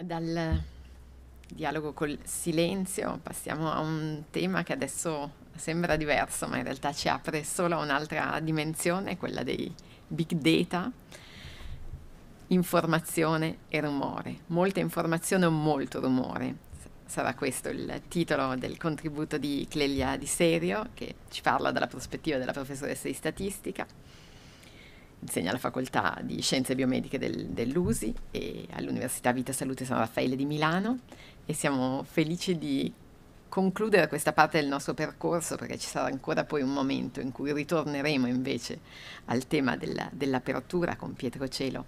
Dal dialogo col silenzio passiamo a un tema che adesso sembra diverso, ma in realtà ci apre solo a un'altra dimensione, quella dei big data, informazione e rumore. Molta informazione o molto rumore. Sarà questo il titolo del contributo di Clelia Di Serio, che ci parla dalla prospettiva della professoressa di statistica insegna alla facoltà di scienze biomediche del, dell'USI e all'Università Vita Salute San Raffaele di Milano e siamo felici di concludere questa parte del nostro percorso perché ci sarà ancora poi un momento in cui ritorneremo invece al tema della, dell'apertura con Pietro Cielo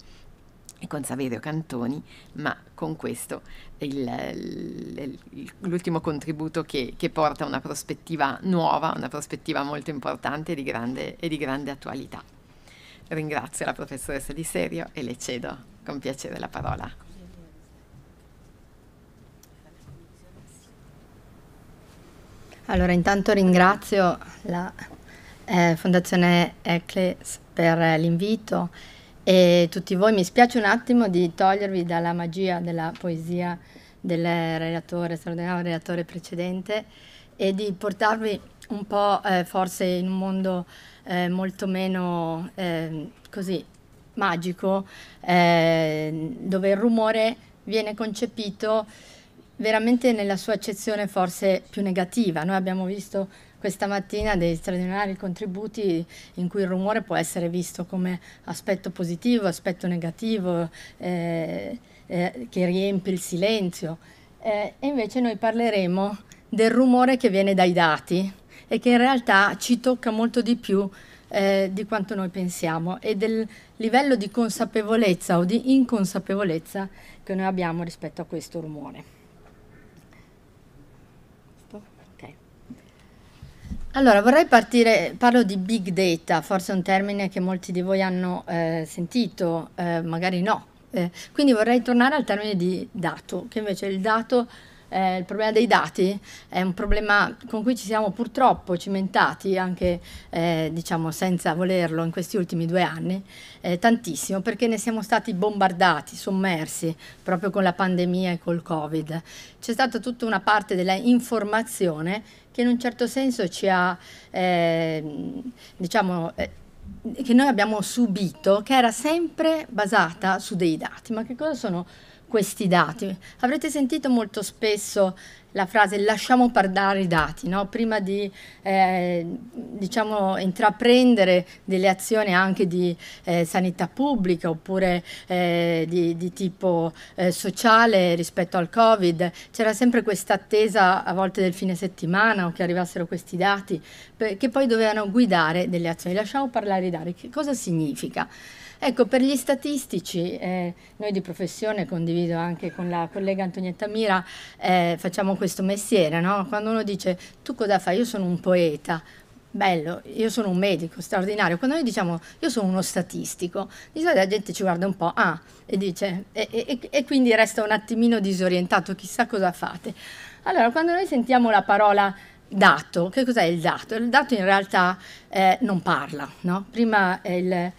e con Saverio Cantoni, ma con questo il, il, l'ultimo contributo che, che porta a una prospettiva nuova, una prospettiva molto importante e di grande, e di grande attualità. Ringrazio la professoressa Di Serio e le cedo con piacere la parola. Allora, intanto ringrazio la eh, Fondazione Eccles per eh, l'invito e tutti voi. Mi spiace un attimo di togliervi dalla magia della poesia del relatore, straordinario relatore precedente e di portarvi un po' eh, forse in un mondo eh, molto meno ehm, così magico, ehm, dove il rumore viene concepito veramente nella sua accezione forse più negativa. Noi abbiamo visto questa mattina dei straordinari contributi in cui il rumore può essere visto come aspetto positivo, aspetto negativo, eh, eh, che riempie il silenzio. Eh, e invece noi parleremo del rumore che viene dai dati e che in realtà ci tocca molto di più eh, di quanto noi pensiamo e del livello di consapevolezza o di inconsapevolezza che noi abbiamo rispetto a questo rumore. Allora, vorrei partire, parlo di big data, forse è un termine che molti di voi hanno eh, sentito, eh, magari no. Eh, quindi vorrei tornare al termine di dato, che invece è il dato eh, il problema dei dati è un problema con cui ci siamo purtroppo cimentati anche eh, diciamo senza volerlo in questi ultimi due anni eh, tantissimo perché ne siamo stati bombardati, sommersi proprio con la pandemia e col covid. C'è stata tutta una parte della informazione che in un certo senso ci ha ehm, diciamo eh, che noi abbiamo subito, che era sempre basata su dei dati. Ma che cosa sono questi dati. Avrete sentito molto spesso la frase lasciamo parlare i dati, no? prima di eh, diciamo, intraprendere delle azioni anche di eh, sanità pubblica oppure eh, di, di, tipo eh, sociale rispetto al Covid, c'era sempre questa attesa a volte del fine settimana o che arrivassero questi dati che poi dovevano guidare delle azioni. Lasciamo parlare i dati, che cosa significa? Ecco, per gli statistici, eh, noi di professione, condivido anche con la collega Antonietta Mira, eh, facciamo questo mestiere, no? Quando uno dice tu cosa fai? Io sono un poeta, bello, io sono un medico straordinario. Quando noi diciamo io sono uno statistico, di solito la gente ci guarda un po' ah, e dice, e, e, e, quindi resta un attimino disorientato, chissà cosa fate. Allora, quando noi sentiamo la parola dato, che cos'è il dato? Il dato in realtà eh, non parla, no? prima eh, il, eh,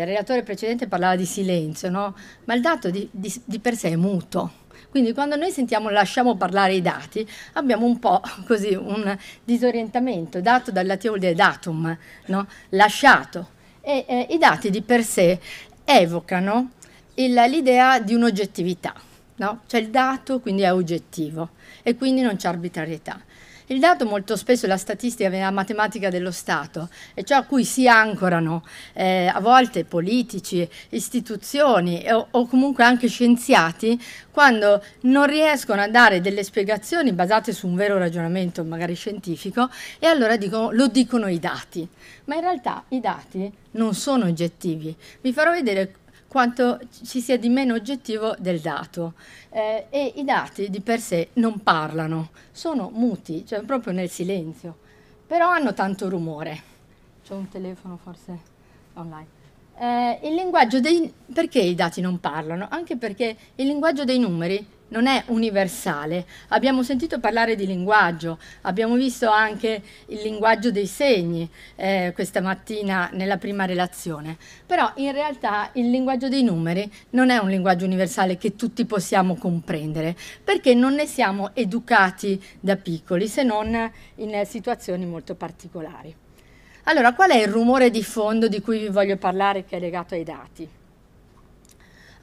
il, relatore precedente parlava di silenzio, no? ma il dato di, di, di, per sé è muto. Quindi quando noi sentiamo lasciamo parlare i dati, abbiamo un po' così un disorientamento, dato dal latino vuol dire datum, no? lasciato. E eh, i dati di per sé evocano il, l'idea di un'oggettività, no? cioè il dato quindi è oggettivo e quindi non c'è arbitrarietà. Il dato molto spesso è la statistica è la matematica dello Stato, e ciò a cui si ancorano eh, a volte politici, istituzioni o, o comunque anche scienziati quando non riescono a dare delle spiegazioni basate su un vero ragionamento magari scientifico e allora dicono, lo dicono i dati. Ma in realtà i dati non sono oggettivi. Vi farò vedere quanto ci sia di meno oggettivo del dato. Eh, e i dati di per sé non parlano, sono muti, cioè proprio nel silenzio, però hanno tanto rumore. C'è un telefono forse online. Eh, il linguaggio dei... perché i dati non parlano? Anche perché il linguaggio dei numeri non è universale. Abbiamo sentito parlare di linguaggio, abbiamo visto anche il linguaggio dei segni eh, questa mattina nella prima relazione, però in realtà il linguaggio dei numeri non è un linguaggio universale che tutti possiamo comprendere, perché non ne siamo educati da piccoli, se non in situazioni molto particolari. Allora, qual è il rumore di fondo di cui vi voglio parlare che è legato ai dati?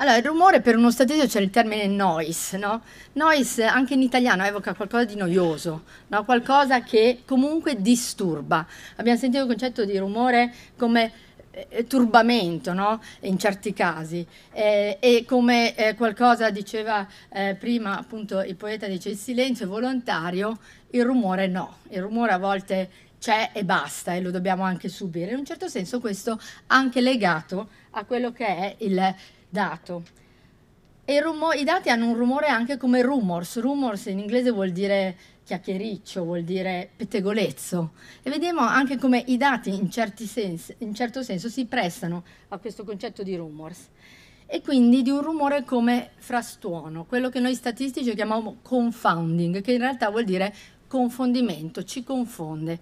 Allora, il rumore per uno strategico c'è il termine noise, no? Noise anche in italiano evoca qualcosa di noioso, no? qualcosa che comunque disturba. Abbiamo sentito il concetto di rumore come eh, eh turbamento, no? In certi casi. Eh, e come eh, qualcosa diceva eh, prima appunto il poeta dice il silenzio è volontario, il rumore no. Il rumore a volte c'è e basta e lo dobbiamo anche subire. In un certo senso questo anche legato a quello che è il dato. Rumore, I dati hanno un rumore anche come rumors. Rumors in inglese vuol dire chiacchiericcio, vuol dire pettegolezzo. E vediamo anche come i dati in, sensi, in certo senso si prestano a questo concetto di rumors. E quindi di un rumore come frastuono, quello che noi statistici chiamiamo confounding, che in realtà vuol dire confondimento, ci confonde.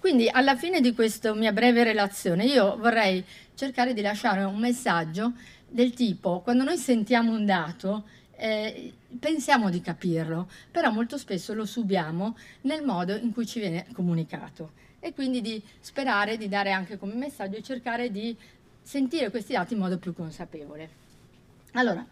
Quindi alla fine di questa mia breve relazione io vorrei cercare di lasciare un messaggio del tipo quando noi sentiamo un dato eh, pensiamo di capirlo, però molto spesso lo subiamo nel modo in cui ci viene comunicato e quindi di sperare di dare anche come messaggio e cercare di sentire questi dati in modo più consapevole. Allora,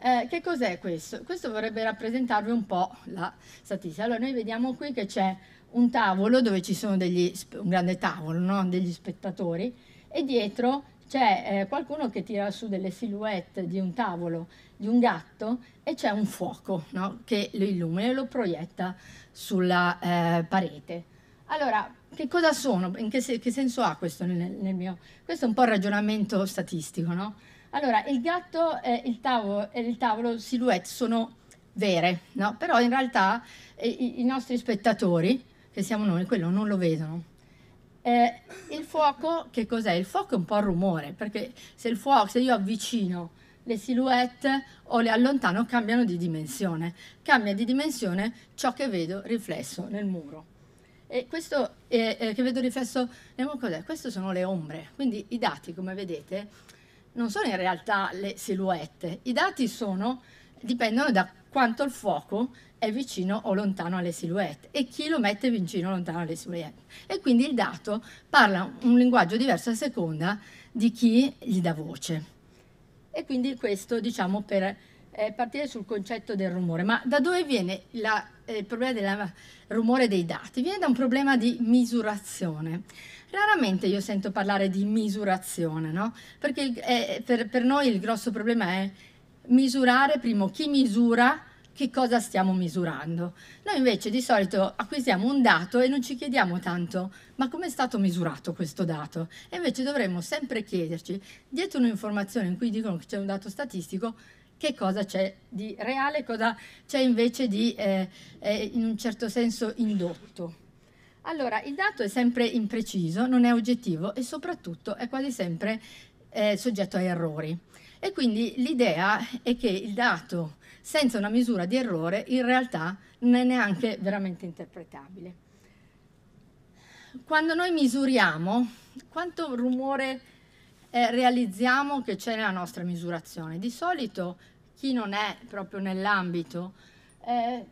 eh, che cos'è questo? Questo vorrebbe rappresentarvi un po' la statistica. Allora, noi vediamo qui che c'è un tavolo dove ci sono degli, un grande tavolo, no? degli spettatori e dietro c'è eh, qualcuno che tira su delle silhouette di un tavolo, di un gatto e c'è un fuoco no? che lo illumina e lo proietta sulla eh, parete. Allora, che cosa sono? Che, se, che, senso ha questo nel, nel, mio? Questo è un po' il ragionamento statistico, no? Allora, il gatto e il tavolo, e il tavolo silhouette sono vere, no? Però in realtà eh, i, i nostri spettatori, che siamo noi, quello non lo vedono. Eh, il fuoco, che cos'è? Il fuoco è un po' il rumore, perché se, fuoco, se io avvicino le silhouette o le allontano cambiano di dimensione, cambia di dimensione ciò che vedo riflesso nel muro. E questo eh, eh, che vedo riflesso nel muro cos'è? Queste sono le ombre, quindi i dati, come vedete, non sono in realtà le silhouette, i dati sono, dipendono da quanto il fuoco è vicino o lontano alle silhouette e chi lo mette vicino o lontano alle silhouette. E quindi il dato parla un linguaggio diverso a seconda di chi gli dà voce. E quindi questo diciamo per eh, partire sul concetto del rumore. Ma da dove viene la, eh, il problema del rumore dei dati? Viene da un problema di misurazione. Raramente io sento parlare di misurazione, no? Perché eh, per, per noi il grosso problema è misurare prima chi misura che cosa stiamo misurando. Noi invece di solito acquisiamo un dato e non ci chiediamo tanto ma come è stato misurato questo dato? E invece dovremmo sempre chiederci, dietro un'informazione in cui dicono che c'è un dato statistico, che cosa c'è di reale, cosa c'è invece di, eh, eh, in un certo senso, indotto. Allora, il dato è sempre impreciso, non è oggettivo e soprattutto è quasi sempre eh, soggetto a errori. E quindi l'idea è che il dato senza una misura di errore in realtà non è neanche veramente interpretabile. Quando noi misuriamo, quanto rumore eh, realizziamo che c'è nella nostra misurazione? Di solito chi non è proprio nell'ambito eh,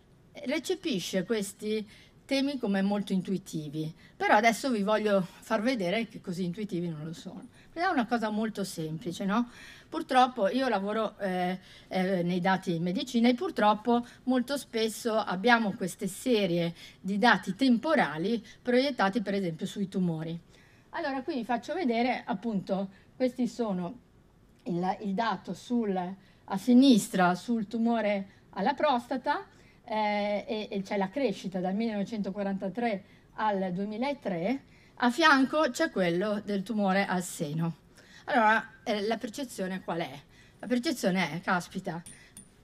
recepisce questi temi come molto intuitivi, però adesso vi voglio far vedere che così intuitivi non lo sono. È una cosa molto semplice, no? Purtroppo io lavoro eh, eh, nei dati in medicina e purtroppo molto spesso abbiamo queste serie di dati temporali proiettati per esempio sui tumori. Allora qui vi faccio vedere appunto questi sono il, il dato sul, a sinistra sul tumore alla prostata eh, e, e c'è la crescita dal 1943 al 2003, a fianco c'è quello del tumore al seno. Allora, eh, la percezione qual è? La percezione è, caspita,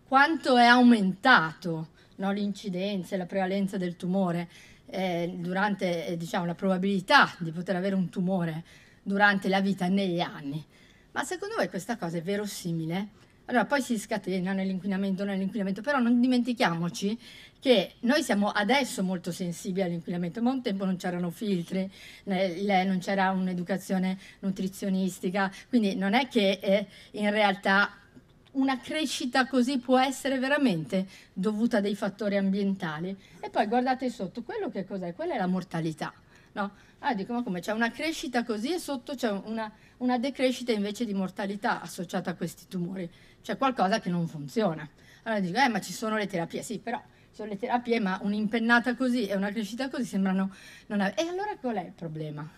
quanto è aumentato no, l'incidenza e la prevalenza del tumore eh, durante, eh, diciamo, la probabilità di poter avere un tumore durante la vita negli anni. Ma secondo voi questa cosa è verosimile? Allora, poi si scatena nell'inquinamento, nell'inquinamento, però non dimentichiamoci che noi siamo adesso molto sensibili all'inquinamento, ma un tempo non c'erano filtri, non c'era un'educazione nutrizionistica, quindi non è che eh, in realtà una crescita così può essere veramente dovuta a dei fattori ambientali. E poi guardate sotto, quello che cos'è? Quella è la mortalità. No? Ah, dico, ma come c'è una crescita così e sotto c'è una, una decrescita invece di mortalità associata a questi tumori. C'è qualcosa che non funziona. Allora dico, eh, ma ci sono le terapie, sì, però ci sono le terapie, ma un'impennata così e una crescita così sembrano... Non ave- e allora qual è il problema?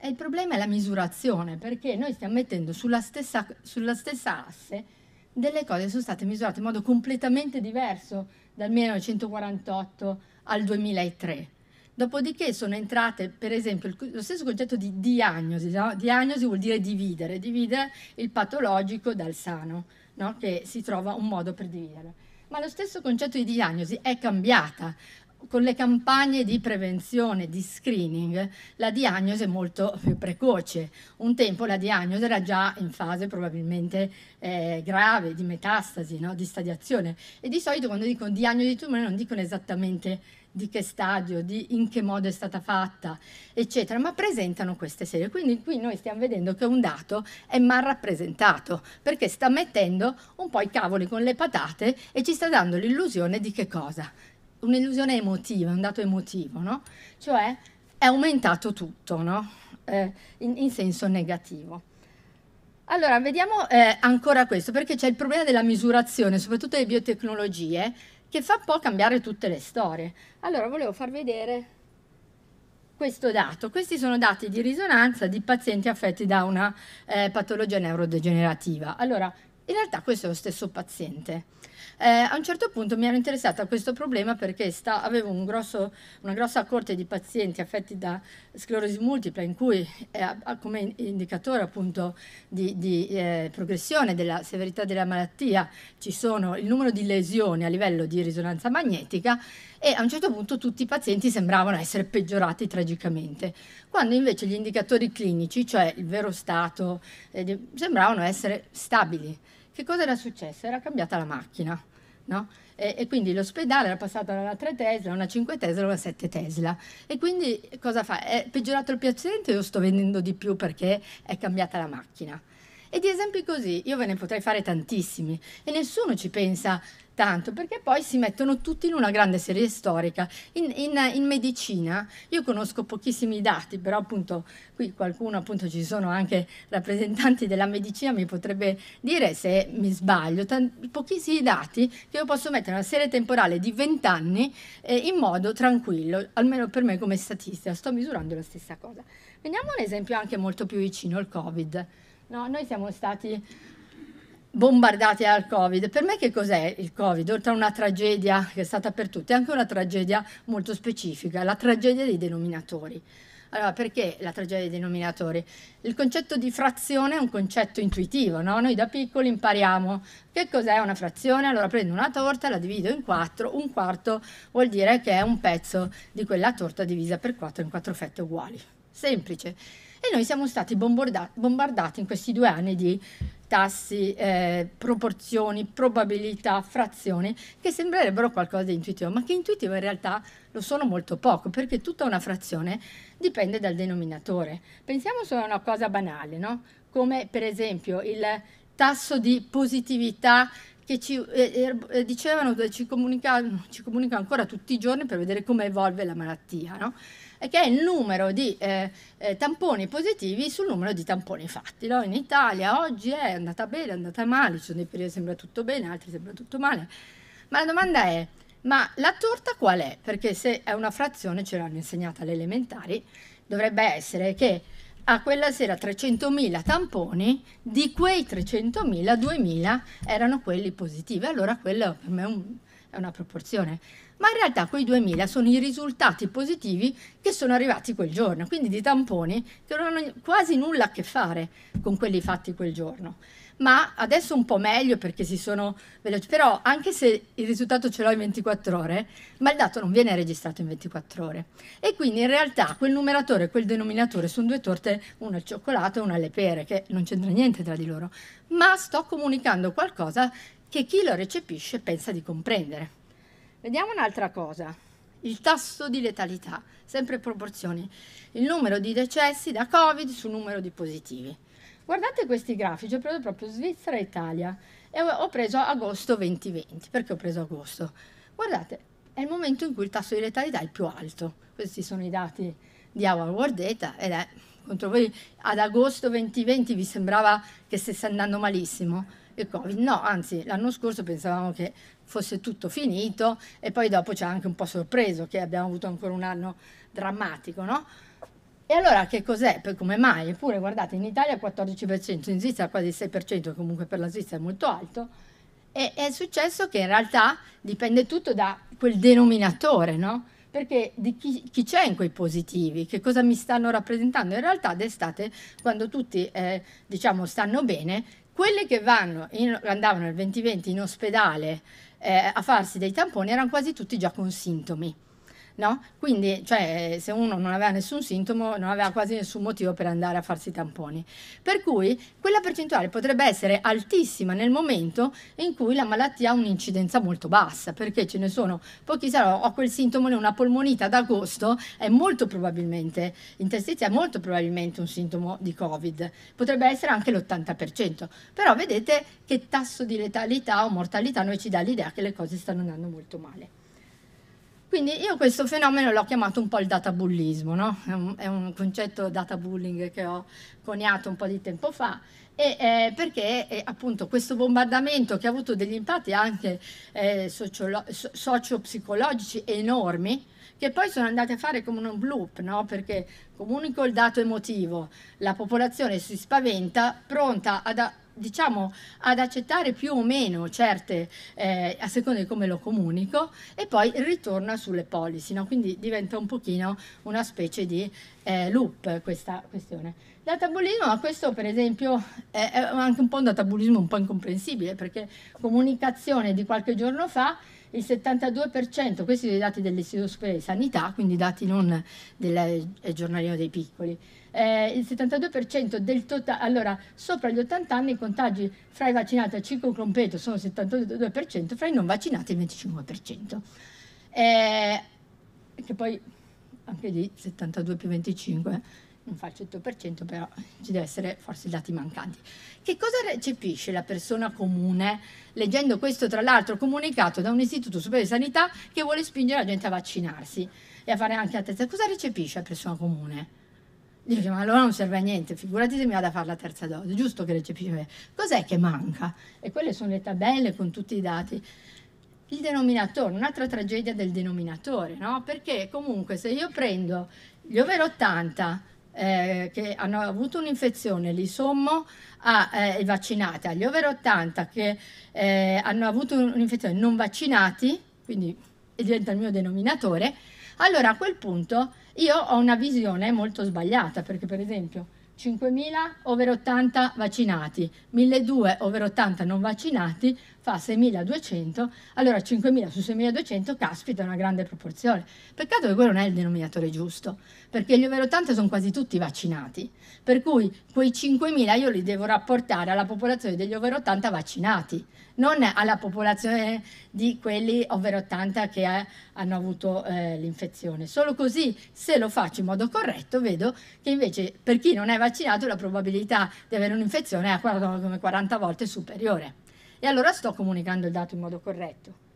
E il problema è la misurazione, perché noi stiamo mettendo sulla stessa, sulla stessa asse delle cose che sono state misurate in modo completamente diverso dal 1948 al 2003. Dopodiché sono entrate, per esempio, lo stesso concetto di diagnosi. No? Diagnosi vuol dire dividere, dividere il patologico dal sano, no? che si trova un modo per dividere. Ma lo stesso concetto di diagnosi è cambiata con le campagne di prevenzione, di screening, la diagnosi è molto più precoce. Un tempo la diagnosi era già in fase probabilmente eh, grave, di metastasi, no? di stadiazione. E di solito quando dicono diagnosi di tumore non dicono esattamente di che stadio, di in che modo è stata fatta, eccetera, ma presentano queste serie. Quindi qui noi stiamo vedendo che un dato è mal rappresentato, perché sta mettendo un po' i cavoli con le patate e ci sta dando l'illusione di che cosa? un'illusione emotiva, un dato emotivo, no? Cioè è aumentato tutto, no? Eh, in, in, senso negativo. Allora, vediamo eh, ancora questo, perché c'è il problema della misurazione, soprattutto delle biotecnologie, che fa un po' cambiare tutte le storie. Allora, volevo far vedere questo dato. Questi sono dati di risonanza di pazienti affetti da una eh, patologia neurodegenerativa. Allora, in realtà questo è lo stesso paziente. Eh, a un certo punto mi ero interessata a questo problema perché sta, avevo un grosso, una grossa corte di pazienti affetti da sclerosi multipla in cui eh, come indicatore appunto di, di eh, progressione della severità della malattia ci sono il numero di lesioni a livello di risonanza magnetica e a un certo punto tutti i pazienti sembravano essere peggiorati tragicamente, quando invece gli indicatori clinici, cioè il vero stato, eh, sembravano essere stabili. Che cosa era successo? Era cambiata la macchina. No? E, e, quindi l'ospedale era passato da una 3 Tesla, una 5 Tesla, una 7 Tesla. E quindi cosa fa? È peggiorato il paziente o sto vendendo di più perché è cambiata la macchina? E di esempi così io ve ne potrei fare tantissimi e nessuno ci pensa tanto perché poi si mettono tutti in una grande serie storica. In, in, in, medicina io conosco pochissimi dati, però appunto qui qualcuno, appunto ci sono anche rappresentanti della medicina, mi potrebbe dire se mi sbaglio, t- pochissimi dati che io posso mettere in una serie temporale di 20 anni eh, in modo tranquillo, almeno per me come statista, sto misurando la stessa cosa. Vediamo un esempio anche molto più vicino, il Covid. No, noi siamo stati bombardati dal Covid. Per me che cos'è il Covid? Oltre a una tragedia che è stata per tutti, è anche una tragedia molto specifica, la tragedia dei denominatori. Allora, perché la tragedia dei denominatori? Il concetto di frazione è un concetto intuitivo, no? Noi da piccoli impariamo che cos'è una frazione, allora prendo una torta, la divido in quattro, un quarto vuol dire che è un pezzo di quella torta divisa per quattro in quattro fette uguali. Semplice. E noi siamo stati bombardati in questi due anni di tassi, eh, proporzioni, probabilità, frazioni, che sembrerebbero qualcosa di intuitivo, ma che intuitivo in realtà lo sono molto poco, perché tutta una frazione dipende dal denominatore. Pensiamo solo a una cosa banale, no? come per esempio il tasso di positività che ci eh, eh, dicevano, ci comunicano, ci comunicano ancora tutti i giorni per vedere come evolve la malattia. No? che è il numero di eh, eh, tamponi positivi sul numero di tamponi fatti. No? In Italia oggi è andata bene, è andata male, ci sono dei periodi che sembra tutto bene, altri sembra tutto male. Ma la domanda è, ma la torta qual è? Perché se è una frazione, ce l'hanno insegnata alle elementari, dovrebbe essere che a quella sera 300.000 tamponi, di quei 300.000, 2.000 erano quelli positivi. Allora quello per me è, un, è una proporzione ma in realtà quei 2000 sono i risultati positivi che sono arrivati quel giorno, quindi di tamponi che non hanno quasi nulla a che fare con quelli fatti quel giorno. Ma adesso un po' meglio perché si sono veloci, però anche se il risultato ce l'ho in 24 ore, ma il dato non viene registrato in 24 ore. E quindi in realtà quel numeratore e quel denominatore sono due torte, una al cioccolato e una alle pere, che non c'entra niente tra di loro, ma sto comunicando qualcosa che chi lo recepisce pensa di comprendere. Vediamo un'altra cosa. Il tasso di letalità, sempre proporzioni, il numero di decessi da Covid sul numero di positivi. Guardate questi grafici, ho preso proprio Svizzera e Italia e ho preso agosto 2020. Perché ho preso agosto? Guardate, è il momento in cui il tasso di letalità è il più alto. Questi sono i dati di Our World Data ed è contro voi ad agosto 2020 vi sembrava che stesse andando malissimo il Covid. No, anzi, l'anno scorso pensavamo che fosse tutto finito e poi dopo ci ha anche un po' sorpreso che abbiamo avuto ancora un anno drammatico, no? E allora che cos'è? Per come mai? Eppure guardate, in Italia 14%, in Svizzera quasi 6%, comunque per la Svizzera è molto alto, e è successo che in realtà dipende tutto da quel denominatore, no? Perché di chi, chi c'è in quei positivi, che cosa mi stanno rappresentando? In realtà d'estate, quando tutti eh, diciamo stanno bene, quelli che vanno in, andavano nel 2020 in ospedale eh, a farsi dei tamponi erano quasi tutti già con sintomi no? Quindi, cioè, se uno non aveva nessun sintomo, non aveva quasi nessun motivo per andare a farsi i tamponi. Per cui quella percentuale potrebbe essere altissima nel momento in cui la malattia ha un'incidenza molto bassa, perché ce ne sono pochi, se ho quel sintomo, una polmonita ad agosto è molto probabilmente, interstizia è molto probabilmente un sintomo di Covid, potrebbe essere anche l'80%, però vedete che tasso di letalità o mortalità noi ci dà l'idea che le cose stanno andando molto male. Quindi io questo fenomeno l'ho chiamato un po' il databullismo, no? è, un, è un concetto data bullying che ho coniato un po' di tempo fa e, eh, perché eh, appunto questo bombardamento che ha avuto degli impatti anche eh, socio-psicologici enormi, che poi sono andate a fare come un bloop, no? perché comunico il dato emotivo, la popolazione si spaventa, pronta ad, a- diciamo ad accettare più o meno certe eh, a seconda di come lo comunico e poi ritorna sulle policy no? quindi diventa un pochino una specie di eh, loop questa questione databolismo tabulismo questo per esempio è anche un po' un databolismo un po' incomprensibile perché comunicazione di qualche giorno fa il 72%, questi sono i dati dell'Istituto Superiore di Sanità, quindi dati non del eh, giornalino dei piccoli, eh, il 72% del totale, allora sopra gli 80 anni i contagi fra i vaccinati a ciclo completo sono il 72%, fra i non vaccinati il 25%. Eh, che poi anche lì 72 più 25 eh, non fa il 100%, però ci deve essere forse i dati mancanti. Che cosa recepisce la persona comune leggendo questo, tra l'altro, comunicato da un istituto superiore di sanità che vuole spingere la gente a vaccinarsi e a fare anche la testa? Cosa recepisce la persona comune? Dice, ma allora non serve a niente, figurati se mi vado a fare la terza dose, giusto che recepisce. Cos'è che manca? E quelle sono le tabelle con tutti i dati. Il denominatore, un'altra tragedia del denominatore, no? Perché comunque se io prendo gli over 80 eh, che hanno avuto un'infezione, li sommo ai eh, vaccinati, agli over 80 che eh, hanno avuto un'infezione non vaccinati, quindi diventa il mio denominatore, allora a quel punto io ho una visione molto sbagliata perché per esempio 5.000 over 80 vaccinati, 1.200 over 80 non vaccinati, fa 6.200, allora 5.000 su 6.200, caspita, è una grande proporzione. Peccato che quello non è il denominatore giusto, perché gli over 80 sono quasi tutti vaccinati, per cui quei 5.000 io li devo rapportare alla popolazione degli over 80 vaccinati, non alla popolazione di quelli over 80 che è, hanno avuto eh, l'infezione. Solo così, se lo faccio in modo corretto, vedo che invece per chi non è vaccinato la probabilità di avere un'infezione è come 40 volte superiore. E allora sto comunicando il dato in modo corretto.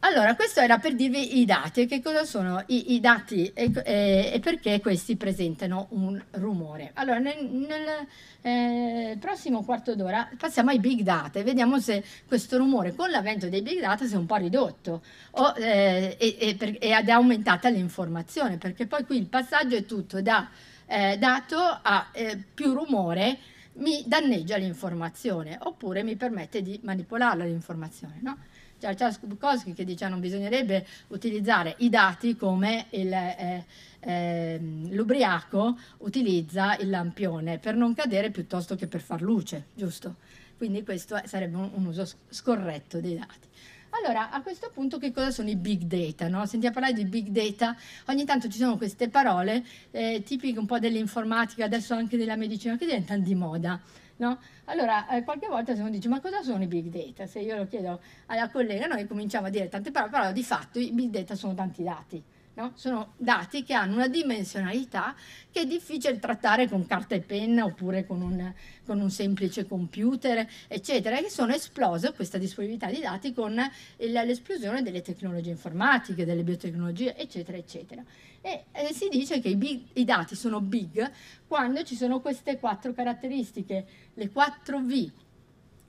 Allora, questo era per dirvi i dati, che cosa sono i, i dati e, e, e, perché questi presentano un rumore. Allora, nel, nel eh, prossimo quarto d'ora passiamo ai big data e vediamo se questo rumore con l'avvento dei big data si è un po' ridotto o, eh, e, per, ed è aumentata l'informazione, perché poi qui il passaggio è tutto da eh, dato a eh, più rumore mi danneggia l'informazione oppure mi permette di manipolarla l'informazione. No? C'è cioè, Charles Bukowski che dice che non bisognerebbe utilizzare i dati come il, eh, eh, l'ubriaco utilizza il lampione per non cadere piuttosto che per far luce, giusto? Quindi questo sarebbe un, un uso scorretto dei dati. Allora, a questo punto che cosa sono i big data? No? Sentiamo parlare di big data, ogni tanto ci sono queste parole eh, tipiche un po' dell'informatica, adesso anche della medicina, che diventano di moda. No? Allora, eh, qualche volta se uno dice ma cosa sono i big data? Se io lo chiedo alla collega, noi cominciamo a dire tante parole, però di fatto i big data sono tanti dati. No? Sono dati che hanno una dimensionalità che è difficile trattare con carta e penna oppure con un, con un semplice computer, eccetera, che sono esplose questa disponibilità di dati con l'esplosione delle tecnologie informatiche, delle biotecnologie, eccetera, eccetera. E eh, si dice che i, big, i dati sono big quando ci sono queste quattro caratteristiche, le quattro V,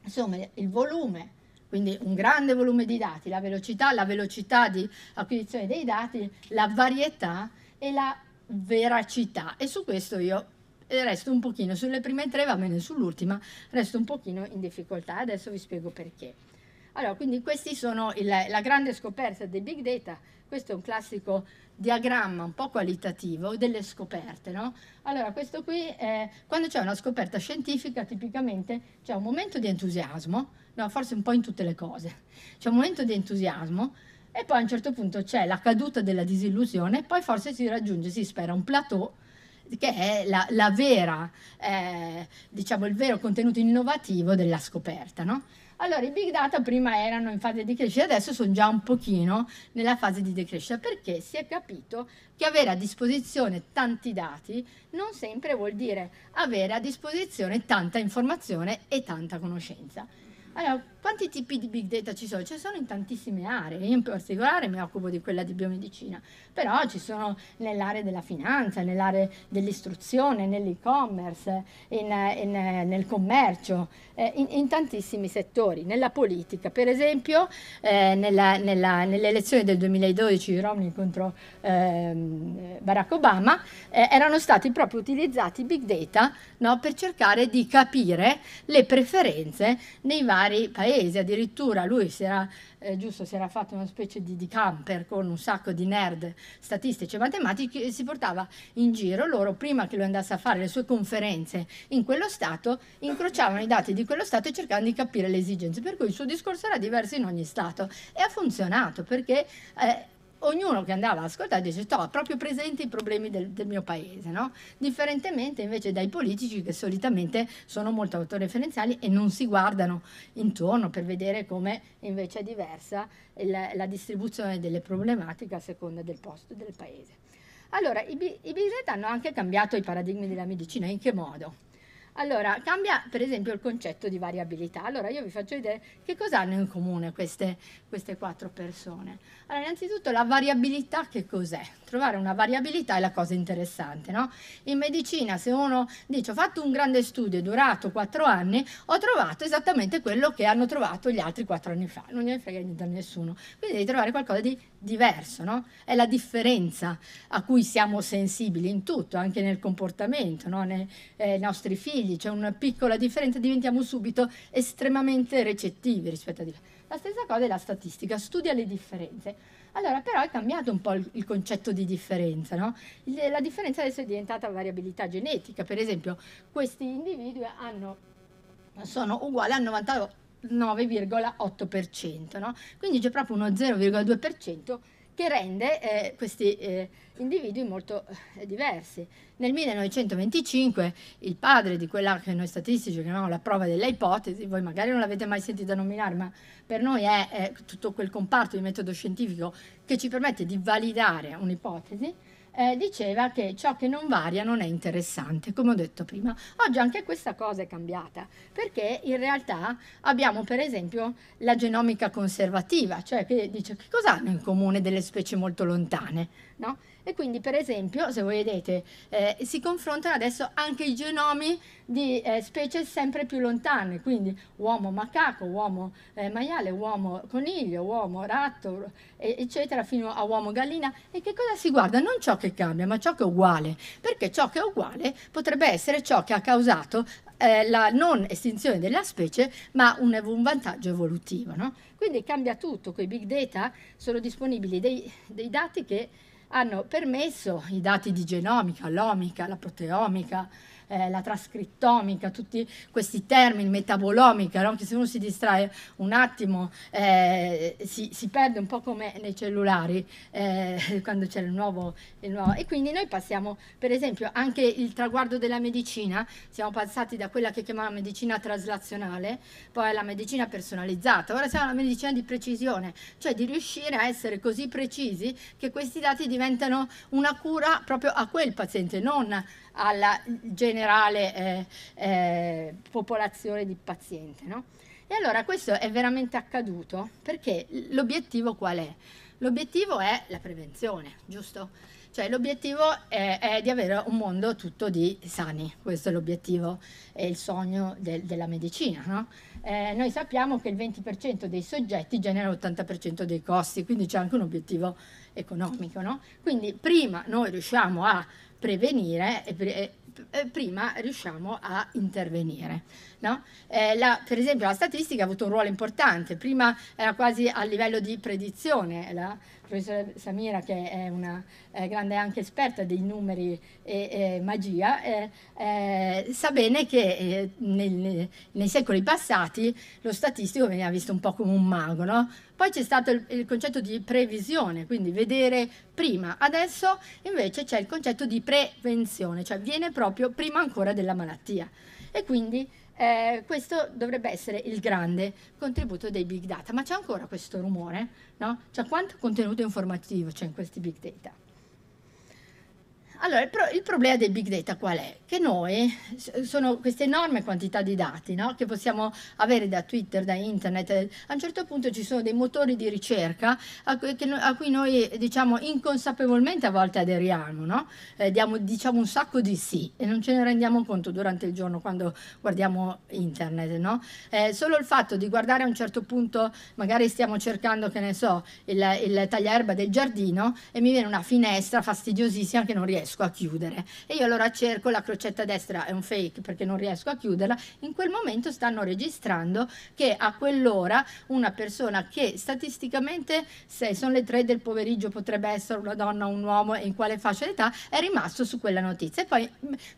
insomma il volume, quindi un grande volume di dati, la velocità, la velocità di acquisizione dei dati, la varietà e la veracità. E su questo io eh, resto un pochino, sulle prime tre va bene, sull'ultima resto un pochino in difficoltà, adesso vi spiego perché. Allora, quindi questi sono il, la grande scoperta dei big data, questo è un classico diagramma un po' qualitativo delle scoperte, no? Allora, questo qui, è, quando c'è una scoperta scientifica, tipicamente c'è un momento di entusiasmo, no, forse un po' in tutte le cose. C'è un momento di entusiasmo e poi a un certo punto c'è la caduta della disillusione e poi forse si raggiunge, si spera, un plateau che è la, la vera, eh, diciamo, il vero contenuto innovativo della scoperta, no? Allora, i big data prima erano in fase di crescita, adesso sono già un pochino nella fase di decrescita, perché si è capito che avere a disposizione tanti dati non sempre vuol dire avere a disposizione tanta informazione e tanta conoscenza. Allora, quanti tipi di big data ci sono? Ci sono in tantissime aree, io in particolare mi occupo di quella di biomedicina, però ci sono nell'area della finanza, nell'area dell'istruzione, nell'e-commerce, nel commercio, eh, in, in, tantissimi settori, nella politica, per esempio eh, nella, nella, nelle elezioni del 2012 Romney contro ehm, Barack Obama eh, erano stati proprio utilizzati big data no, per cercare di capire le preferenze nei vari paesi, addirittura lui si era eh, giusto, si era fatto una specie di, di, camper con un sacco di nerd statistici e matematici e si portava in giro loro, prima che lui andasse a fare le sue conferenze in quello Stato, incrociavano i dati di quello Stato e cercavano di capire le esigenze, per cui il suo discorso era diverso in ogni Stato e ha funzionato perché... Eh, ognuno che andava ad ascoltare dice sto proprio presente i problemi del, del mio paese, no? differentemente invece dai politici che solitamente sono molto autoreferenziali e non si guardano intorno per vedere come invece è diversa la, la distribuzione delle problematiche a seconda del posto del paese. Allora, i, i hanno anche cambiato i paradigmi della medicina, in che modo? Allora, cambia per esempio il concetto di variabilità. Allora, io vi faccio vedere che cosa hanno in comune queste, queste quattro persone. Allora, innanzitutto la variabilità che cos'è? Trovare una variabilità è la cosa interessante, no? In medicina, se uno dice ho fatto un grande studio è durato quattro anni, ho trovato esattamente quello che hanno trovato gli altri quattro anni fa. Non ne frega niente a nessuno. Quindi devi trovare qualcosa di diverso, no? È la differenza a cui siamo sensibili in tutto, anche nel comportamento, no? Nei, eh, nostri figli svegli, c'è una piccola differenza, diventiamo subito estremamente recettivi rispetto a di La stessa cosa è la statistica, studia le differenze. Allora, però è cambiato un po' il, il concetto di differenza, no? La differenza adesso è diventata variabilità genetica, per esempio, questi individui hanno, sono uguali al 99,8%, no? Quindi c'è proprio uno 0,2% che rende eh, questi eh, individui molto eh, diversi. Nel 1925 il padre di quella che noi statistici chiamiamo la prova delle ipotesi, voi magari non l'avete mai sentita nominare, ma per noi è, è tutto quel comparto di metodo scientifico che ci permette di validare un'ipotesi, eh, diceva che ciò che non varia non è interessante, come ho detto prima. Oggi anche questa cosa è cambiata, perché in realtà abbiamo per esempio la genomica conservativa, cioè che dice che cosa hanno in comune delle specie molto lontane, no? E quindi, per esempio, se voi vedete, eh, si confrontano adesso anche i genomi di eh, specie sempre più lontane, quindi uomo macaco, uomo eh, maiale, uomo coniglio, uomo ratto, eccetera, fino a uomo gallina. E che cosa si guarda? Non ciò che cambia, ma ciò che è uguale, perché ciò che è uguale potrebbe essere ciò che ha causato eh, la non estinzione della specie, ma un, un vantaggio evolutivo. No? Quindi cambia tutto, con i big data sono disponibili dei, dei dati che hanno permesso i dati di genomica, l'omica, la proteomica, eh, la trascrittomica, tutti questi termini, metabolomica, no? che se uno si distrae un attimo eh, si, si, perde un po' come nei cellulari eh, quando c'è il nuovo, il nuovo. E quindi noi passiamo, per esempio, anche il traguardo della medicina, siamo passati da quella che chiamavamo medicina traslazionale, poi alla medicina personalizzata, ora siamo alla medicina di precisione, cioè di riuscire a essere così precisi che questi dati diventano una cura proprio a quel paziente, non alla generale eh, eh, popolazione di paziente. No? E allora questo è veramente accaduto perché l'obiettivo qual è? L'obiettivo è la prevenzione, giusto? Cioè l'obiettivo è, è, di avere un mondo tutto di sani, questo è l'obiettivo e il sogno de, della medicina. No? Eh, noi sappiamo che il 20% dei soggetti genera l'80% dei costi, quindi c'è anche un obiettivo economico. No? Quindi prima noi riusciamo a prevenire e, pre- prima riusciamo a intervenire. No? Eh, la, per esempio la statistica ha avuto un ruolo importante, prima era quasi a livello di predizione, la professoressa Samira che è una eh, grande anche esperta dei numeri e, e magia, eh, eh sa bene che eh, nel, nei secoli passati lo statistico veniva visto un po' come un mago, no? poi c'è stato il, il concetto di previsione, quindi vedere prima, adesso invece c'è il concetto di prevenzione, cioè viene proprio prima ancora della malattia e quindi eh, questo dovrebbe essere il grande contributo dei big data, ma c'è ancora questo rumore, no? Cioè quanto contenuto informativo c'è in questi big data? Allora, il, pro il, problema dei big data qual è? Che noi sono questa enorme quantità di dati no? che possiamo avere da Twitter, da internet, a un certo punto ci sono dei motori di ricerca a, cui, che, a cui noi diciamo inconsapevolmente a volte aderiamo, no? eh, diamo diciamo un sacco di sì e non ce ne rendiamo conto durante il giorno quando guardiamo internet. No? Eh, solo il fatto di guardare a un certo punto, magari stiamo cercando, che ne so, il, il tagliaerba del giardino e mi viene una finestra fastidiosissima che non riesco riesco a chiudere e io allora cerco la crocetta destra è un fake perché non riesco a chiuderla in quel momento stanno registrando che a quell'ora una persona che statisticamente se sono le tre del pomeriggio potrebbe essere una donna un uomo e in quale fascia d'età è rimasto su quella notizia e poi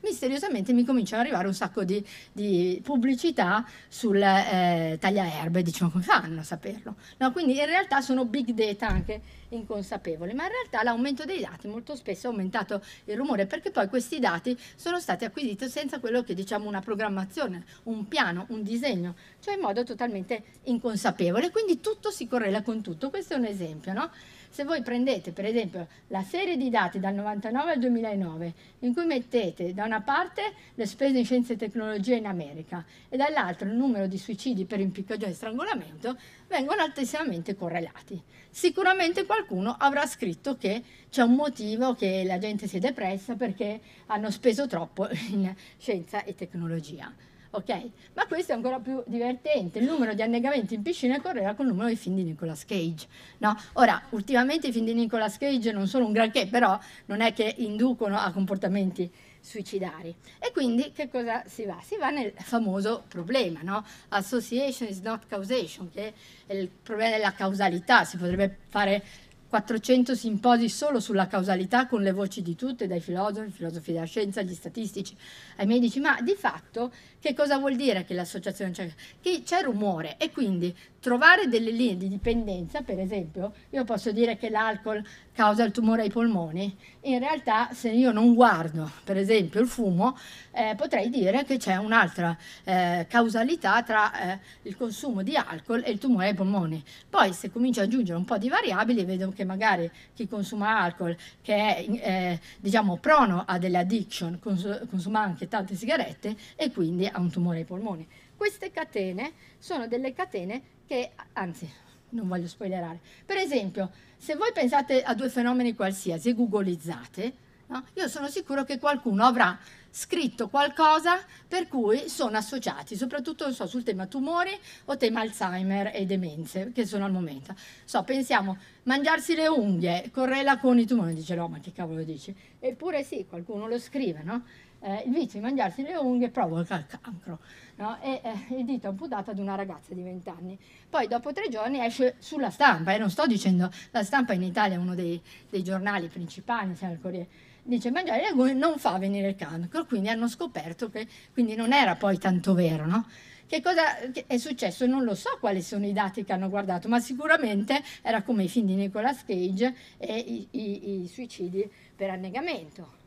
misteriosamente mi cominciano ad arrivare un sacco di, di pubblicità sul eh, tagliaerbe diciamo come fanno a saperlo no, quindi in realtà sono big data anche inconsapevole, ma in realtà l'aumento dei dati molto spesso ha aumentato il rumore perché poi questi dati sono stati acquisiti senza quello che diciamo una programmazione, un piano, un disegno, cioè in modo totalmente inconsapevole, quindi tutto si correla con tutto, questo è un esempio, no? Se voi prendete per esempio la serie di dati dal 99 al 2009 in cui mettete da una parte le spese in scienze e tecnologie in America e dall'altra il numero di suicidi per impiccagione e strangolamento, vengono altissimamente correlati. Sicuramente qualcuno avrà scritto che c'è un motivo che la gente si è depressa perché hanno speso troppo in scienza e tecnologia ok? Ma questo è ancora più divertente, il numero di annegamenti in piscina correva con il numero dei film di Nicolas Cage, no? Ora, ultimamente i film di Nicolas Cage non sono un granché, però non è che inducono a comportamenti suicidari. E quindi che cosa si va? Si va nel famoso problema, no? Association is not causation, che è il problema della causalità, si potrebbe fare 400 simposi solo sulla causalità con le voci di tutte, dai filosofi, filosofi della scienza, agli statistici, ai medici, ma di fatto che cosa vuol dire che l'associazione c'è? Che c'è rumore e quindi trovare delle linee di dipendenza, per esempio, io posso dire che l'alcol causa il tumore ai polmoni, in realtà se io non guardo, per esempio, il fumo, eh, potrei dire che c'è un'altra eh, causalità tra eh, il consumo di alcol e il tumore ai polmoni. Poi se comincio ad aggiungere un po' di variabili vedo che magari chi consuma alcol, che è eh, diciamo prono a delle addiction, consuma anche tante sigarette e quindi a un tumore ai polmoni. Queste catene sono delle catene che, anzi, non voglio spoilerare. Per esempio, se voi pensate a due fenomeni qualsiasi e googlizzate, no? io sono sicuro che qualcuno avrà scritto qualcosa per cui sono associati, soprattutto so, sul tema tumori o tema Alzheimer e demenze, che sono al momento. So, pensiamo, mangiarsi le unghie correla con i tumori, dice no, ma che cavolo dici? Eppure sì, qualcuno lo scrive, no? eh, il vizio di mangiarsi le unghie provoca il cancro. No? E eh, il dito amputato ad una ragazza di 20 anni. Poi dopo tre giorni esce sulla stampa, e eh, non sto dicendo, la stampa in Italia è uno dei, dei giornali principali, siamo il Corriere, dice mangiare le unghie non fa venire il cancro, quindi hanno scoperto che quindi non era poi tanto vero. No? Che cosa è successo? Non lo so quali sono i dati che hanno guardato, ma sicuramente era come i film di Nicolas Cage e i, i, i suicidi per annegamento.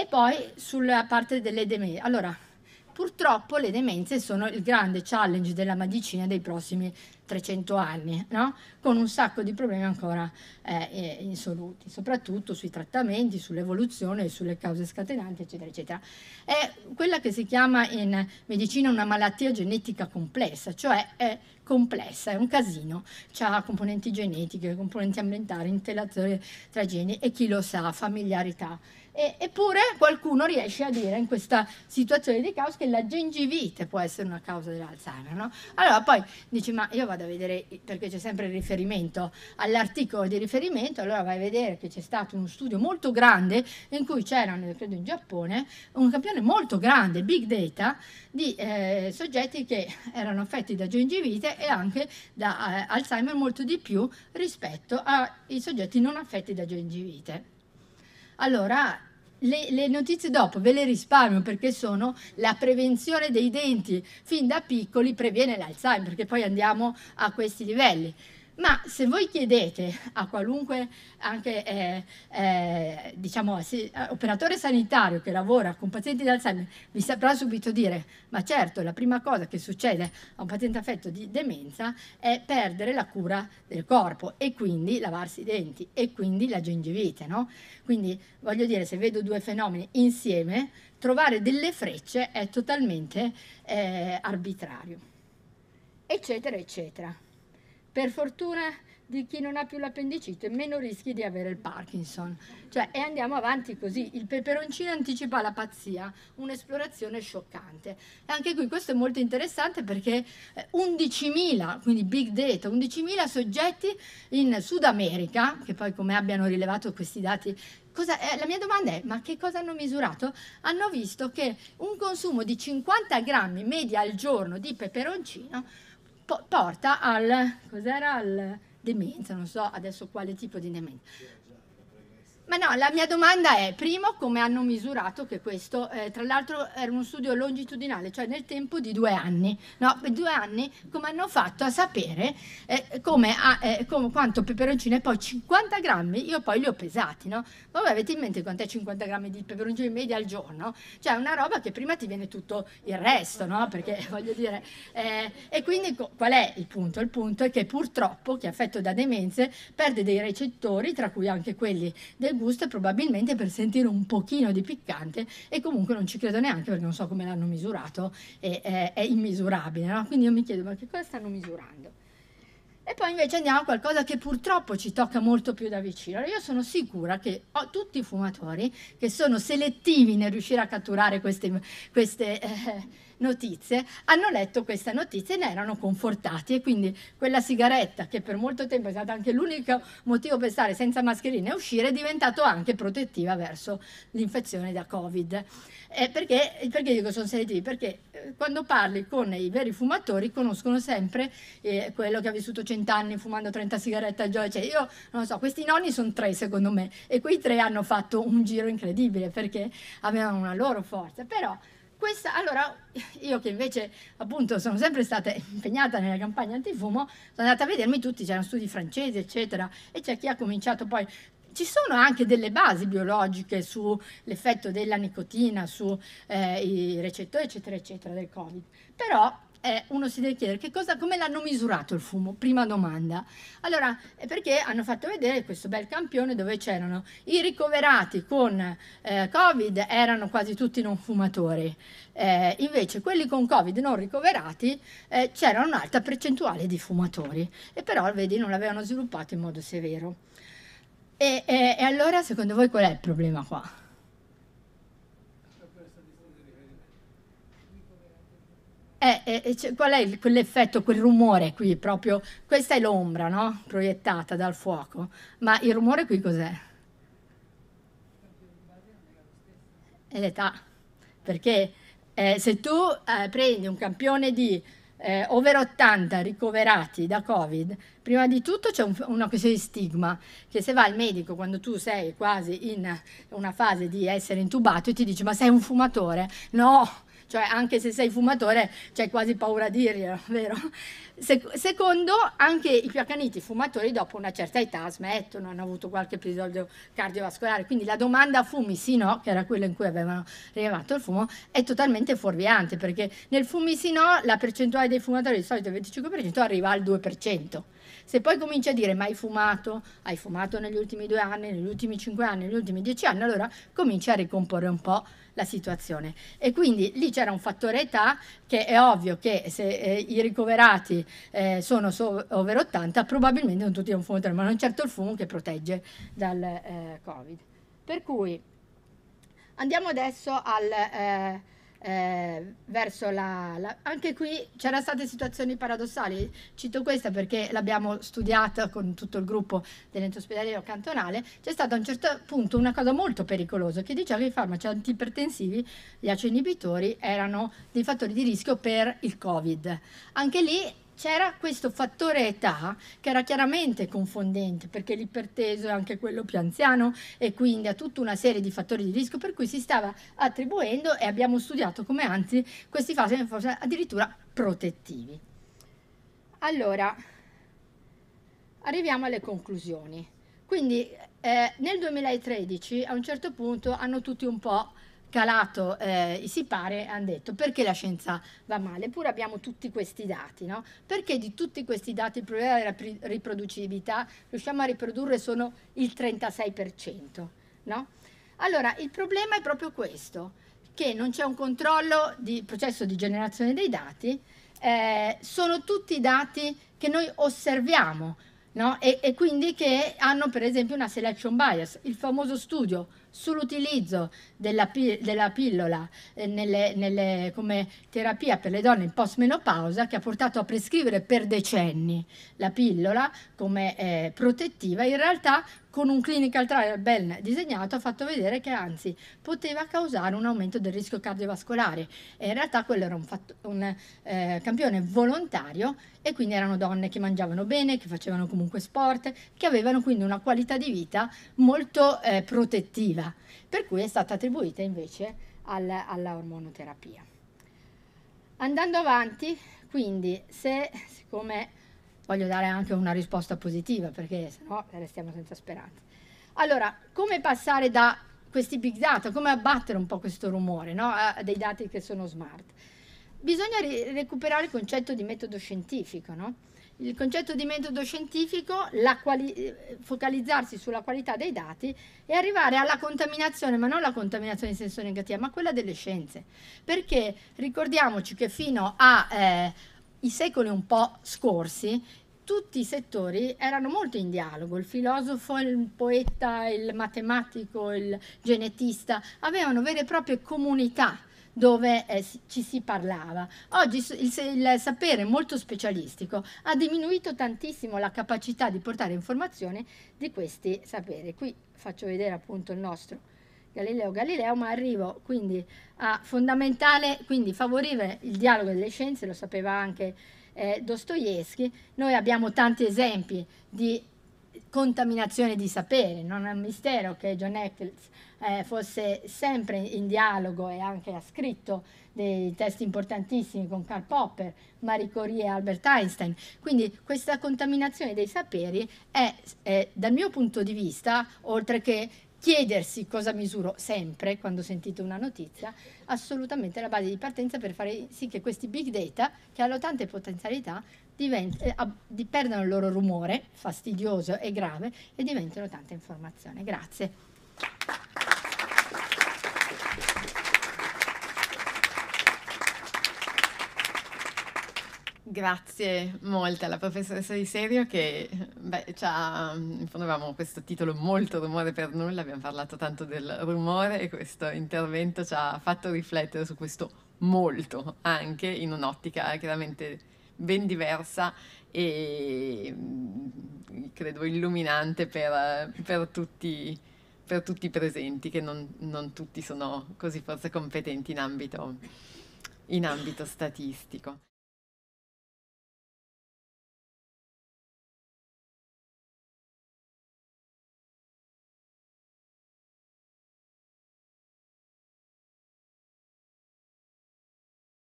E poi sulla parte delle demenze. Allora, purtroppo le demenze sono il grande challenge della medicina dei prossimi 300 anni, no? con un sacco di problemi ancora eh, eh, insoluti, soprattutto sui trattamenti, sull'evoluzione, sulle cause scatenanti, eccetera, eccetera. È quella che si chiama in medicina una malattia genetica complessa, cioè è complessa, è un casino, ha componenti genetiche, componenti ambientali, interazioni tra geni e chi lo sa, familiarità e, eppure qualcuno riesce a dire in questa situazione di caos che la gengivite può essere una causa dell'Alzheimer. No? Allora poi dici ma io vado a vedere, perché c'è sempre il riferimento all'articolo di riferimento, allora vai a vedere che c'è stato uno studio molto grande in cui c'era, credo in Giappone, un campione molto grande, big data, di eh, soggetti che erano affetti da gengivite e anche da eh, Alzheimer molto di più rispetto ai soggetti non affetti da gengivite. Allora, le, le, notizie dopo ve le risparmio perché sono la prevenzione dei denti fin da piccoli previene l'Alzheimer, perché poi andiamo a questi livelli. Ma se voi chiedete a qualunque anche, eh, eh, diciamo, se, eh, operatore sanitario che lavora con pazienti di Alzheimer, vi saprà subito dire, ma certo la prima cosa che succede a un paziente affetto di demenza è perdere la cura del corpo e quindi lavarsi i denti e quindi la gengivite. No? Quindi voglio dire, se vedo due fenomeni insieme, trovare delle frecce è totalmente eh, arbitrario, eccetera, eccetera. Per fortuna di chi non ha più l'appendicite, meno rischi di avere il Parkinson. Cioè, e andiamo avanti così. Il peperoncino anticipa la pazzia, un'esplorazione scioccante. E anche qui questo è molto interessante perché 11.000, eh, quindi big data, 11.000 soggetti in Sud America, che poi come abbiano rilevato questi dati Cosa, eh, la mia domanda è, ma che cosa hanno misurato? Hanno visto che un consumo di 50 grammi media al giorno di peperoncino porta al, cos'era, al demenza, non so adesso quale tipo di demenza. Ma no, la mia domanda è, primo, come hanno misurato che questo, eh, tra l'altro era uno studio longitudinale, cioè nel tempo di due anni, no, due anni come hanno fatto a sapere eh, come, a, eh, come, quanto peperoncino e poi 50 grammi, io poi li ho pesati, no? voi avete in mente quant'è 50 grammi di peperoncino in media al giorno? Cioè una roba che prima ti viene tutto il resto, no? Perché voglio dire, eh, e quindi qual è il punto? Il punto è che purtroppo chi è affetto da demenze perde dei recettori, tra cui anche quelli del gusto è probabilmente per sentire un pochino di piccante e comunque non ci credo neanche perché non so come l'hanno misurato, e, è, è immisurabile, no? quindi io mi chiedo ma che cosa stanno misurando? E poi invece andiamo a qualcosa che purtroppo ci tocca molto più da vicino. Io sono sicura che ho oh, tutti i fumatori che sono selettivi nel riuscire a catturare queste, queste eh, notizie, hanno letto questa notizia e ne erano confortati e quindi quella sigaretta che per molto tempo è stata anche l'unico motivo per stare senza mascherina e uscire è diventato anche protettiva verso l'infezione da Covid. Eh, perché, perché dico sono selettivi? Perché eh, quando parli con i veri fumatori conoscono sempre eh, quello che ha vissuto cent'anni fumando 30 sigarette al giorno, cioè io non lo so, questi nonni sono tre secondo me e quei tre hanno fatto un giro incredibile perché avevano una loro forza, però questa, allora, io che invece appunto sono sempre stata impegnata nella campagna antifumo, sono andata a vedermi tutti, c'erano studi francesi, eccetera, e c'è chi ha cominciato poi ci sono anche delle basi biologiche sull'effetto della nicotina, sui eh, recettori, eccetera, eccetera, del Covid. Però eh, uno si deve chiedere cosa, come l'hanno misurato il fumo, prima domanda. Allora, è eh, perché hanno fatto vedere questo bel campione dove c'erano i ricoverati con eh, Covid, erano quasi tutti non fumatori, eh, invece quelli con Covid non ricoverati eh, c'era un'alta percentuale di fumatori, e però vedi non l'avevano sviluppato in modo severo. E, e, e allora secondo voi qual è il problema qua? Eh, eh, cioè, qual è quell'effetto, quel rumore qui proprio? Questa è l'ombra, no? Proiettata dal fuoco. Ma il rumore qui cos'è? È l'età. Perché eh, se tu eh, prendi un campione di eh, over 80 ricoverati da Covid, prima di tutto c'è un, una questione di stigma, che se va al medico quando tu sei quasi in una fase di essere intubato e ti dice ma sei un fumatore? No! cioè anche se sei fumatore c'è quasi paura a dirglielo, vero? Se secondo, anche i più accaniti fumatori dopo una certa età smettono, hanno avuto qualche episodio cardiovascolare, quindi la domanda fumi sì no, che era quella in cui avevano rilevato il fumo, è totalmente fuorviante perché nel fumi sì no la percentuale dei fumatori di solito il 25% arriva al 2%. Se poi cominci a dire ma hai fumato, hai fumato negli ultimi due anni, negli ultimi cinque anni, negli ultimi dieci anni, allora cominci a ricomporre un po' la situazione. E quindi lì c'era un fattore età che è ovvio che se eh, i ricoverati eh, sono so over 80 probabilmente non tutti hanno fumato, ma non certo il fumo che protegge dal eh, Covid. Per cui andiamo adesso al... Eh, eh, verso la, la, Anche qui c'erano state situazioni paradossali, cito questa perché l'abbiamo studiata con tutto il gruppo dell'ente ospedaliero cantonale, c'è stata a un certo punto una cosa molto pericolosa che diceva che i farmaci antipertensivi, gli acini erano dei fattori di rischio per il Covid. Anche lì c'era questo fattore età che era chiaramente confondente perché l'iperteso è anche quello più anziano e quindi ha tutta una serie di fattori di rischio per cui si stava attribuendo e abbiamo studiato come anzi questi fasi forse addirittura protettivi. Allora, arriviamo alle conclusioni. Quindi eh, nel 2013 a un certo punto hanno tutti un po' calato eh, i sipare hanno detto perché la scienza va male, eppure abbiamo tutti questi dati, no? perché di tutti questi dati il problema della riproducibilità riusciamo a riprodurre solo il 36%. No? Allora il problema è proprio questo, che non c'è un controllo di processo di generazione dei dati, eh, sono tutti dati che noi osserviamo no? e, e quindi che hanno per esempio una selection bias, il famoso studio sull'utilizzo della, della, pillola eh, nelle, nelle, come terapia per le donne in postmenopausa che ha portato a prescrivere per decenni la pillola come eh, protettiva, in realtà con un clinical trial ben disegnato ha fatto vedere che anzi poteva causare un aumento del rischio cardiovascolare e in realtà quello era un, fatto, un eh, campione volontario e quindi erano donne che mangiavano bene, che facevano comunque sport, che avevano quindi una qualità di vita molto eh, protettiva attiva, per cui è stata attribuita invece alla, alla ormonoterapia. Andando avanti, quindi, se siccome voglio dare anche una risposta positiva, perché sennò restiamo senza speranza. Allora, come passare da questi big data, come abbattere un po' questo rumore no? dei dati che sono smart? Bisogna recuperare il concetto di metodo scientifico, no? il concetto di metodo scientifico, quali- focalizzarsi sulla qualità dei dati e arrivare alla contaminazione, ma non la contaminazione in senso negativo, ma quella delle scienze. Perché ricordiamoci che fino ai eh, secoli un po' scorsi tutti i settori erano molto in dialogo, il filosofo, il poeta, il matematico, il genetista avevano vere e proprie comunità dove eh, ci si parlava. Oggi il, il sapere molto specialistico ha diminuito tantissimo la capacità di portare informazione di questi saperi. Qui faccio vedere appunto il nostro Galileo Galileo, ma arrivo quindi a fondamentale, quindi favorire il dialogo delle scienze, lo sapeva anche eh, Dostoevsky, noi abbiamo tanti esempi di contaminazione di sapere, non è un mistero che John Eccles eh, fosse sempre in dialogo e anche ha scritto dei testi importantissimi con Karl Popper, Marie Curie e Albert Einstein. Quindi questa contaminazione dei saperi è, è dal mio punto di vista, oltre che chiedersi cosa misuro sempre quando sentite una notizia, assolutamente la base di partenza per fare sì che questi big data, che hanno tante potenzialità, eh, perdano il loro rumore fastidioso e grave e diventino tanta informazione. Grazie. Grazie molte alla professoressa Di Serio che beh, ha, mm, in fondo avevamo questo titolo molto rumore per nulla, abbiamo parlato tanto del rumore e questo intervento ci ha fatto riflettere su questo molto anche in un'ottica chiaramente ben diversa e mm, credo illuminante per, per, tutti, per tutti, i presenti che non, non tutti sono così forse competenti in ambito, in ambito statistico.